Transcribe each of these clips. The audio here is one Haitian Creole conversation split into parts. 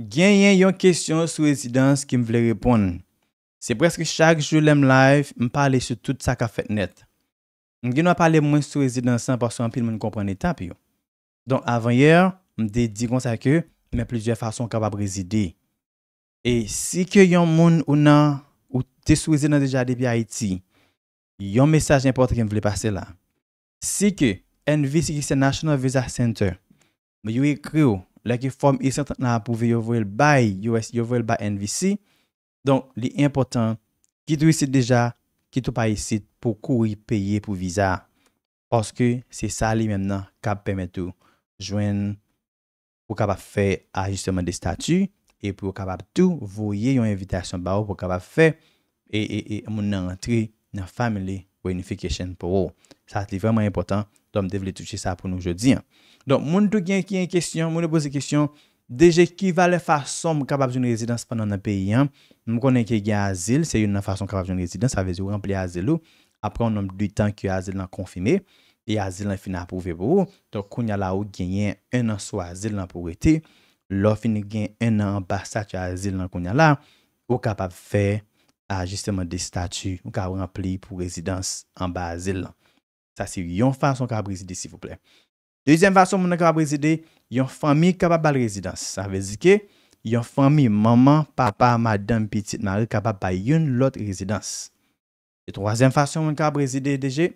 Gen yen yon kestyon souezidans ki m vle repon. Se brest ki chak joulen m laif, m pale se tout sa ka fet net. M gen wap pale mwen souezidans 100% pil moun kompren etap yo. Don avan yer, m dedikons a ke, m men plejye fason kapab rezide. E si ke yon moun ou nan, ou te souezidans deja debi Haiti, yon mesaj yon pote ki m vle pase la. Si ke, en visi ki se National Visage Center, m yon yon kreyo. Lè ki fòm isènt nan apouve yò vòel bay, yò vòel bay NVC. Don lè impotant, ki tou isèd deja, ki tou bay isèd pou kou yi peye pou viza. Oske se sa lè mèm nan kap pèmè tou jwen pou kapap fè ajustement de statu. E pou kapap tou, vou yè yon evitasyon ba ou pou kapap fè. E, e, e moun nan antre nan family reunifikasyon pou ou. Sa li vèmman impotant. Donm devle touche sa pou nou jodi. Donm moun tou gen ki en kestyon, moun e pose kestyon. Deje ki vale fason mou kapap joun rezidans panan nan peyi an. Mou konen ki gen azil. Se yon nan fason kapap joun rezidans, sa vezi ou rempli azil ou. Apre on nom du tan ki o azil nan konfime. E azil nan fina pou vebo. Donm kounya la ou genyen enan sou azil nan pou rete. Lofi ni genyen enan basat yo azil nan kounya la. Ou kapap fe a jisteman de statu ou ka rempli pou rezidans an ba azil lan. tasi yon fason kwa ap rezide, sifouple. Dezyen fason mwen kwa ap rezide, yon fami kapap bal rezidans. Sa vezike, yon fami, maman, papa, madame, pitit, marye, kapap bal yon lot rezidans. De troazen fason mwen kwa ap rezide, deje,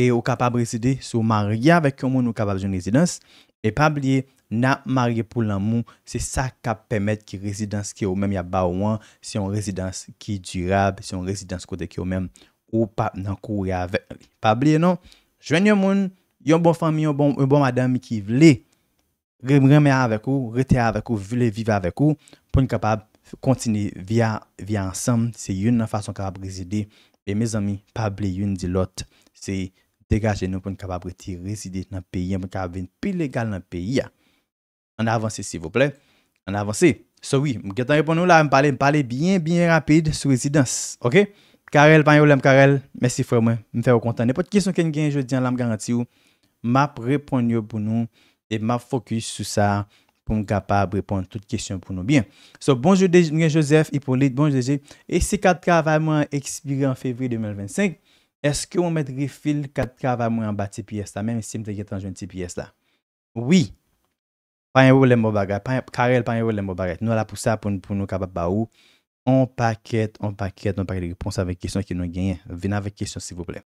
e ou kapap rezide, sou marye avek yon moun ou kapap yon rezidans, e pabliye, na marye pou lan moun, se sa kap pemet ki rezidans ki ou men ya ba ou an, se yon rezidans ki dirab, se yon rezidans kote ki ou men, Ou pa nan kou reave Pa ble non Jwen yon moun Yon bon fami Yon bon, bon madame ki vle Reme avvek ou Rete avvek ou Vle vive avvek ou Pon kapab kontine via Via ansam Se yon nan fason kapab rezide E me zami Pa ble yon di lot Se degaje nou Pon kapab rete rezide nan peyi Mwen kapab ven pi legal nan peyi An avanse sivople An avanse So oui Mwen ketan repon nou la Mwen pale bien bien rapide Sou rezidans Ok Ok Karel, pa yon lem Karel, mesi fwa mwen, mwen fwa kontan. Nepot kison ken gen yon je diyan lam garantiyou, map repon yon pou nou, e map fokus sou sa pou m kapab repon tout kisyon pou nou. Bien, so bonjou deje, mwen Joseph, Hippolyte, bonjou deje, e se 4K va mwen ekspire an fevri 2025, eske mwen met rifil 4K va mwen an bati piyes la, men, si mwen te getan jen ti piyes la. Oui, pa yon lem mou bagay, Karel pa yon lem mou bagay, nou la pou sa pou mwen kapab ba ou, An paket, an paket, an paket de reponsave kisyon ki nou genye. Vina ve kisyon, sivouplem.